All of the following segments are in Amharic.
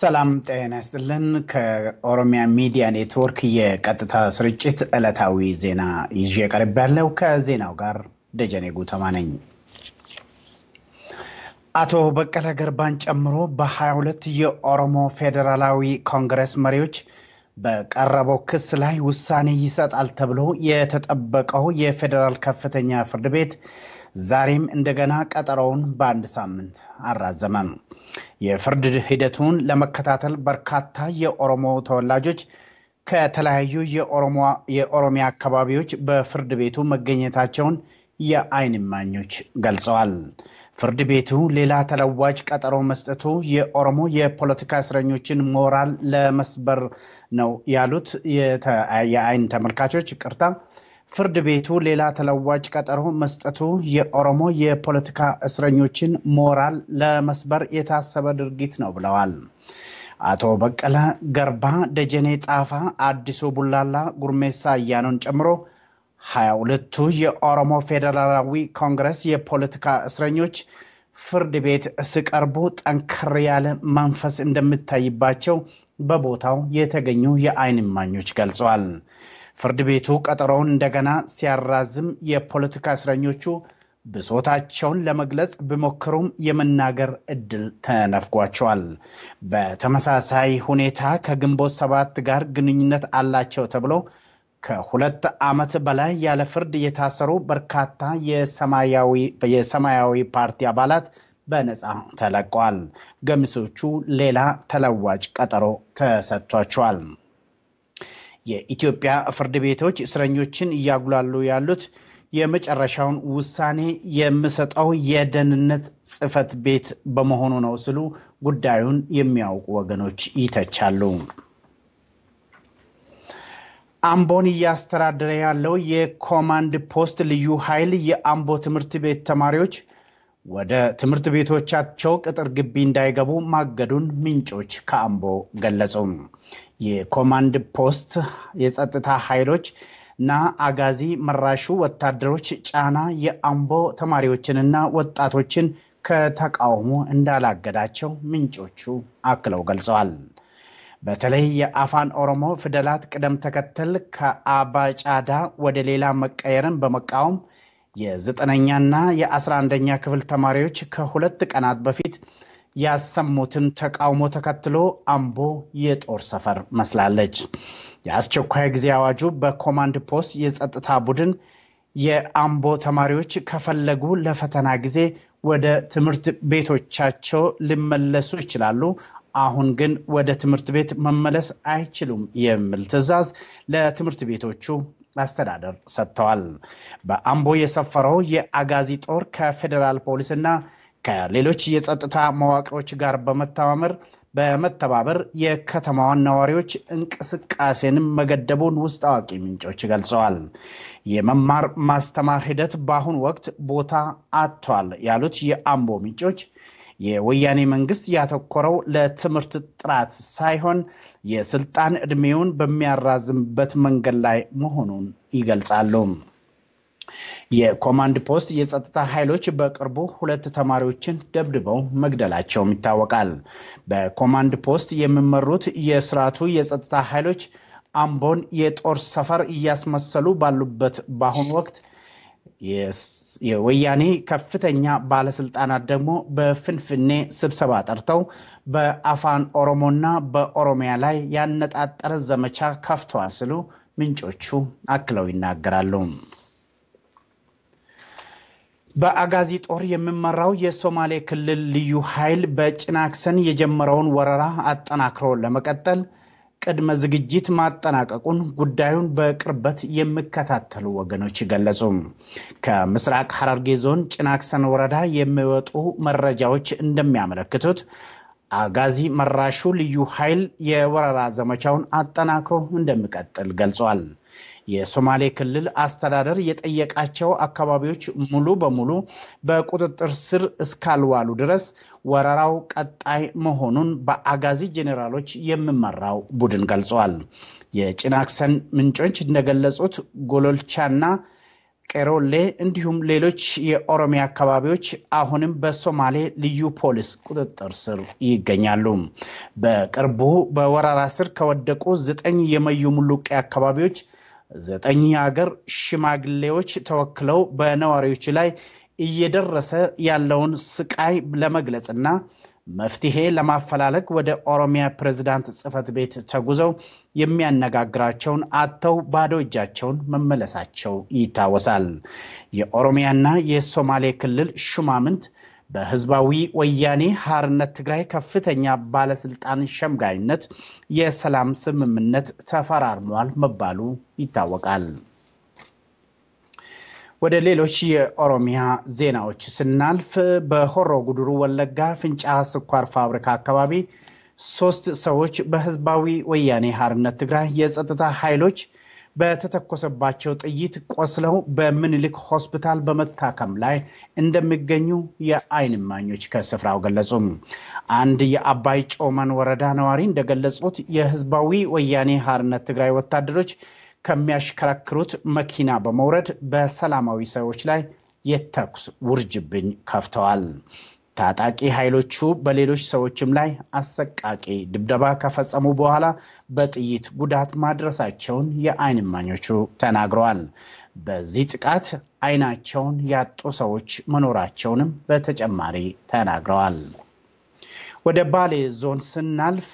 ሰላም ጤና ይስጥልን። ከኦሮሚያ ሚዲያ ኔትወርክ የቀጥታ ስርጭት ዕለታዊ ዜና ይዤ ቀርብ ያለው ከዜናው ጋር ደጀኔ ጉተማ ነኝ። አቶ በቀለ ገርባን ጨምሮ በ22 የኦሮሞ ፌዴራላዊ ኮንግረስ መሪዎች በቀረበው ክስ ላይ ውሳኔ ይሰጣል ተብሎ የተጠበቀው የፌዴራል ከፍተኛ ፍርድ ቤት ዛሬም እንደገና ቀጠሮውን በአንድ ሳምንት አራዘመም። የፍርድ ሂደቱን ለመከታተል በርካታ የኦሮሞ ተወላጆች ከተለያዩ የኦሮሚያ አካባቢዎች በፍርድ ቤቱ መገኘታቸውን የአይን እማኞች ገልጸዋል። ፍርድ ቤቱ ሌላ ተለዋጭ ቀጠሮ መስጠቱ የኦሮሞ የፖለቲካ እስረኞችን ሞራል ለመስበር ነው ያሉት የአይን ተመልካቾች ቅርታ ፍርድ ቤቱ ሌላ ተለዋጭ ቀጠሮ መስጠቱ የኦሮሞ የፖለቲካ እስረኞችን ሞራል ለመስበር የታሰበ ድርጊት ነው ብለዋል። አቶ በቀለ ገርባ፣ ደጀኔ ጣፋ፣ አዲሱ ቡላላ፣ ጉርሜሳ አያኖን ጨምሮ ሀያ ሁለቱ የኦሮሞ ፌዴራላዊ ኮንግረስ የፖለቲካ እስረኞች ፍርድ ቤት ሲቀርቡ ጠንከር ያለ መንፈስ እንደምታይባቸው በቦታው የተገኙ የዓይን እማኞች ገልጸዋል። ፍርድ ቤቱ ቀጠሮውን እንደገና ሲያራዝም የፖለቲካ እስረኞቹ ብሶታቸውን ለመግለጽ ቢሞክሩም የመናገር እድል ተነፍጓቸዋል። በተመሳሳይ ሁኔታ ከግንቦት ሰባት ጋር ግንኙነት አላቸው ተብሎ ከሁለት ዓመት በላይ ያለ ፍርድ የታሰሩ በርካታ የሰማያዊ ፓርቲ አባላት በነፃ ተለቀዋል። ገሚሶቹ ሌላ ተለዋጭ ቀጠሮ ተሰጥቷቸዋል። የኢትዮጵያ ፍርድ ቤቶች እስረኞችን እያጉላሉ ያሉት የመጨረሻውን ውሳኔ የምሰጠው የደህንነት ጽህፈት ቤት በመሆኑ ነው ሲሉ ጉዳዩን የሚያውቁ ወገኖች ይተቻሉ። አምቦን እያስተዳደረ ያለው የኮማንድ ፖስት ልዩ ኃይል የአምቦ ትምህርት ቤት ተማሪዎች ወደ ትምህርት ቤቶቻቸው ቅጥር ግቢ እንዳይገቡ ማገዱን ምንጮች ከአምቦ ገለጹ። የኮማንድ ፖስት የጸጥታ ኃይሎች እና አጋዚ መራሹ ወታደሮች ጫና የአምቦ ተማሪዎችንና ወጣቶችን ከተቃውሞ እንዳላገዳቸው ምንጮቹ አክለው ገልጸዋል። በተለይ የአፋን ኦሮሞ ፊደላት ቅደም ተከተል ከአባጫዳ ወደ ሌላ መቀየርን በመቃወም የዘጠነኛና የአስራ አንደኛ ክፍል ተማሪዎች ከሁለት ቀናት በፊት ያሰሙትን ተቃውሞ ተከትሎ አምቦ የጦር ሰፈር መስላለች። የአስቸኳይ ጊዜ አዋጁ በኮማንድ ፖስት የጸጥታ ቡድን የአምቦ ተማሪዎች ከፈለጉ ለፈተና ጊዜ ወደ ትምህርት ቤቶቻቸው ሊመለሱ ይችላሉ፣ አሁን ግን ወደ ትምህርት ቤት መመለስ አይችሉም የሚል ትዕዛዝ ለትምህርት ቤቶቹ ማስተዳደር ሰጥተዋል። በአምቦ የሰፈረው የአጋዚ ጦር ከፌዴራል ፖሊስና ከሌሎች የጸጥታ መዋቅሮች ጋር በመተማመር በመተባበር የከተማዋን ነዋሪዎች እንቅስቃሴን መገደቡን ውስጥ አዋቂ ምንጮች ገልጸዋል። የመማር ማስተማር ሂደት በአሁኑ ወቅት ቦታ አጥቷል ያሉት የአምቦ ምንጮች የወያኔ መንግስት ያተኮረው ለትምህርት ጥራት ሳይሆን የስልጣን ዕድሜውን በሚያራዝምበት መንገድ ላይ መሆኑን ይገልጻሉ። የኮማንድ ፖስት የጸጥታ ኃይሎች በቅርቡ ሁለት ተማሪዎችን ደብድበው መግደላቸውም ይታወቃል። በኮማንድ ፖስት የሚመሩት የስርዓቱ የጸጥታ ኃይሎች አምቦን የጦር ሰፈር እያስመሰሉ ባሉበት በአሁኑ ወቅት የወያኔ ከፍተኛ ባለስልጣናት ደግሞ በፍንፍኔ ስብሰባ ጠርተው በአፋን ኦሮሞና በኦሮሚያ ላይ ያነጣጠረ ዘመቻ ከፍተዋል ስሉ ምንጮቹ አክለው ይናገራሉ። በአጋዚ ጦር የሚመራው የሶማሌ ክልል ልዩ ኃይል በጭናክሰን የጀመረውን ወረራ አጠናክሮ ለመቀጠል ቅድመ ዝግጅት ማጠናቀቁን ጉዳዩን በቅርበት የሚከታተሉ ወገኖች ገለጹ። ከምስራቅ ሐረርጌ ዞን ጭናክሰን ወረዳ የሚወጡ መረጃዎች እንደሚያመለክቱት አጋዚ መራሹ ልዩ ኃይል የወረራ ዘመቻውን አጠናክሮ እንደሚቀጥል ገልጿል። የሶማሌ ክልል አስተዳደር የጠየቃቸው አካባቢዎች ሙሉ በሙሉ በቁጥጥር ስር እስካልዋሉ ድረስ ወረራው ቀጣይ መሆኑን በአጋዚ ጄኔራሎች የሚመራው ቡድን ገልጿል። የጭናክሰን ምንጮች እንደገለጹት ጎሎልቻና ቄሮሌ እንዲሁም ሌሎች የኦሮሚያ አካባቢዎች አሁንም በሶማሌ ልዩ ፖሊስ ቁጥጥር ስር ይገኛሉ። በቅርቡ በወረራ ስር ከወደቁ ዘጠኝ የመዩ ሙሉቄ አካባቢዎች ዘጠኝ የሀገር ሽማግሌዎች ተወክለው በነዋሪዎች ላይ እየደረሰ ያለውን ስቃይ ለመግለጽና መፍትሄ ለማፈላለግ ወደ ኦሮሚያ ፕሬዝዳንት ጽህፈት ቤት ተጉዘው የሚያነጋግራቸውን አጥተው ባዶ እጃቸውን መመለሳቸው ይታወሳል። የኦሮሚያና የሶማሌ ክልል ሹማምንት በህዝባዊ ወያኔ ሀርነት ትግራይ ከፍተኛ ባለስልጣን ሸምጋይነት የሰላም ስምምነት ተፈራርሟል መባሉ ይታወቃል። ወደ ሌሎች የኦሮሚያ ዜናዎች ስናልፍ በሆሮ ጉድሩ ወለጋ ፍንጫ ስኳር ፋብሪካ አካባቢ ሶስት ሰዎች በህዝባዊ ወያኔ ሀርነት ትግራይ የጸጥታ ኃይሎች በተተኮሰባቸው ጥይት ቆስለው በምኒልክ ሆስፒታል በመታከም ላይ እንደሚገኙ የአይን እማኞች ከስፍራው ገለጹ። አንድ የአባይ ጮመን ወረዳ ነዋሪ እንደገለጹት የህዝባዊ ወያኔ ሓርነት ትግራይ ወታደሮች ከሚያሽከረክሩት መኪና በመውረድ በሰላማዊ ሰዎች ላይ የተኩስ ውርጅብኝ ከፍተዋል። ታጣቂ ኃይሎቹ በሌሎች ሰዎችም ላይ አሰቃቂ ድብደባ ከፈጸሙ በኋላ በጥይት ጉዳት ማድረሳቸውን የዓይን እማኞቹ ተናግረዋል። በዚህ ጥቃት ዓይናቸውን ያጡ ሰዎች መኖራቸውንም በተጨማሪ ተናግረዋል። ወደ ባሌ ዞን ስናልፍ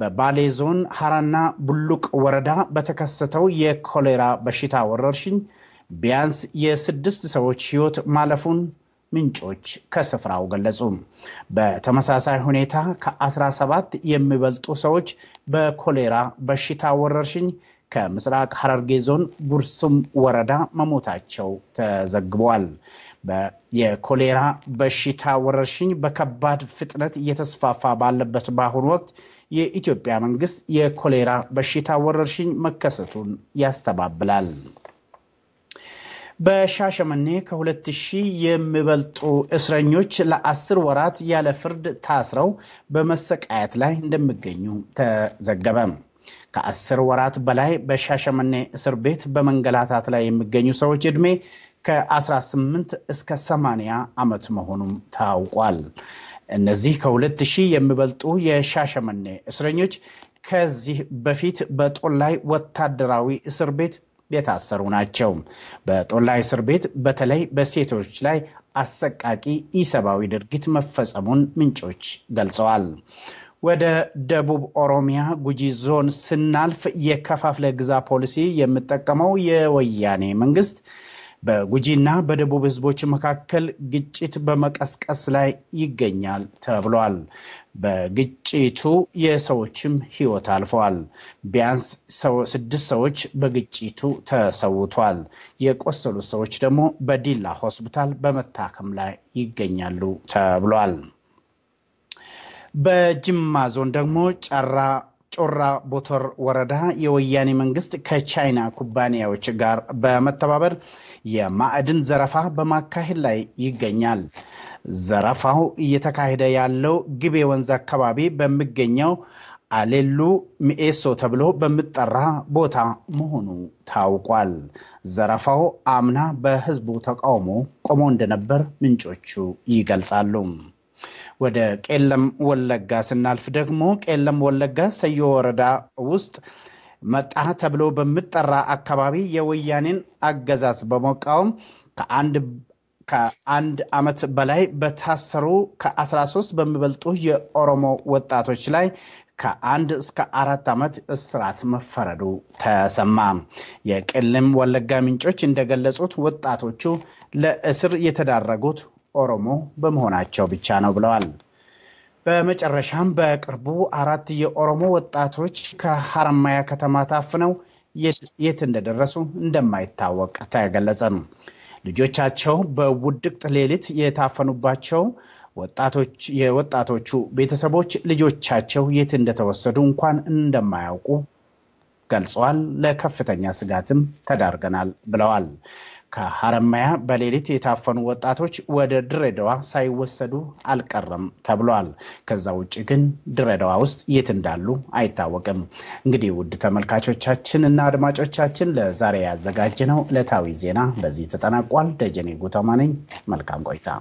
በባሌ ዞን ሀራና ቡሉቅ ወረዳ በተከሰተው የኮሌራ በሽታ ወረርሽኝ ቢያንስ የስድስት ሰዎች ሕይወት ማለፉን ምንጮች ከስፍራው ገለጹ። በተመሳሳይ ሁኔታ ከ17 የሚበልጡ ሰዎች በኮሌራ በሽታ ወረርሽኝ ከምስራቅ ሐረርጌ ዞን ጉርሱም ወረዳ መሞታቸው ተዘግቧል። የኮሌራ በሽታ ወረርሽኝ በከባድ ፍጥነት እየተስፋፋ ባለበት በአሁኑ ወቅት የኢትዮጵያ መንግስት የኮሌራ በሽታ ወረርሽኝ መከሰቱን ያስተባብላል። በሻሸመኔ ከሁለት ሺህ የሚበልጡ እስረኞች ለአስር ወራት ያለ ፍርድ ታስረው በመሰቃየት ላይ እንደሚገኙ ተዘገበ። ከአስር ወራት በላይ በሻሸመኔ እስር ቤት በመንገላታት ላይ የሚገኙ ሰዎች ዕድሜ ከ18 እስከ 80 ዓመት መሆኑም ታውቋል። እነዚህ ከሁለት ሺህ የሚበልጡ የሻሸመኔ እስረኞች ከዚህ በፊት በጦላይ ወታደራዊ እስር ቤት የታሰሩ ናቸው። በጦላ እስር ቤት በተለይ በሴቶች ላይ አሰቃቂ ኢሰብአዊ ድርጊት መፈጸሙን ምንጮች ገልጸዋል። ወደ ደቡብ ኦሮሚያ ጉጂ ዞን ስናልፍ የከፋፍለ ግዛ ፖሊሲ የምጠቀመው የወያኔ መንግስት በጉጂና በደቡብ ህዝቦች መካከል ግጭት በመቀስቀስ ላይ ይገኛል ተብሏል። በግጭቱ የሰዎችም ህይወት አልፈዋል። ቢያንስ ስድስት ሰዎች በግጭቱ ተሰውቷል። የቆሰሉት ሰዎች ደግሞ በዲላ ሆስፒታል በመታከም ላይ ይገኛሉ ተብሏል። በጅማ ዞን ደግሞ ጨራ ጮራ ቦተር ወረዳ የወያኔ መንግስት ከቻይና ኩባንያዎች ጋር በመተባበር የማዕድን ዘረፋ በማካሄድ ላይ ይገኛል። ዘረፋው እየተካሄደ ያለው ግቤ ወንዝ አካባቢ በሚገኘው አሌሉ ሚኤሶ ተብሎ በሚጠራ ቦታ መሆኑ ታውቋል። ዘረፋው አምና በህዝቡ ተቃውሞ ቆሞ እንደነበር ምንጮቹ ይገልጻሉ። ወደ ቄለም ወለጋ ስናልፍ ደግሞ ቄለም ወለጋ ሰዮ ወረዳ ውስጥ መጣ ተብሎ በሚጠራ አካባቢ የወያኔን አገዛዝ በመቃወም ከአንድ ከአንድ ዓመት በላይ በታሰሩ ከ13 በሚበልጡ የኦሮሞ ወጣቶች ላይ ከአንድ እስከ አራት ዓመት እስራት መፈረዱ ተሰማ። የቄለም ወለጋ ምንጮች እንደገለጹት ወጣቶቹ ለእስር የተዳረጉት ኦሮሞ በመሆናቸው ብቻ ነው ብለዋል። በመጨረሻም በቅርቡ አራት የኦሮሞ ወጣቶች ከሐረማያ ከተማ ታፍነው የት እንደደረሱ እንደማይታወቅ ተገለጸም። ልጆቻቸው በውድቅት ሌሊት የታፈኑባቸው የወጣቶቹ ቤተሰቦች ልጆቻቸው የት እንደተወሰዱ እንኳን እንደማያውቁ ገልጸዋል። ለከፍተኛ ስጋትም ተዳርገናል ብለዋል። ከሐረማያ በሌሊት የታፈኑ ወጣቶች ወደ ድሬዳዋ ሳይወሰዱ አልቀረም ተብሏል። ከዛ ውጭ ግን ድሬዳዋ ውስጥ የት እንዳሉ አይታወቅም። እንግዲህ ውድ ተመልካቾቻችን እና አድማጮቻችን ለዛሬ ያዘጋጀነው ዕለታዊ ዜና በዚህ ተጠናቋል። ደጀኔ ጉተማ ነኝ። መልካም ቆይታ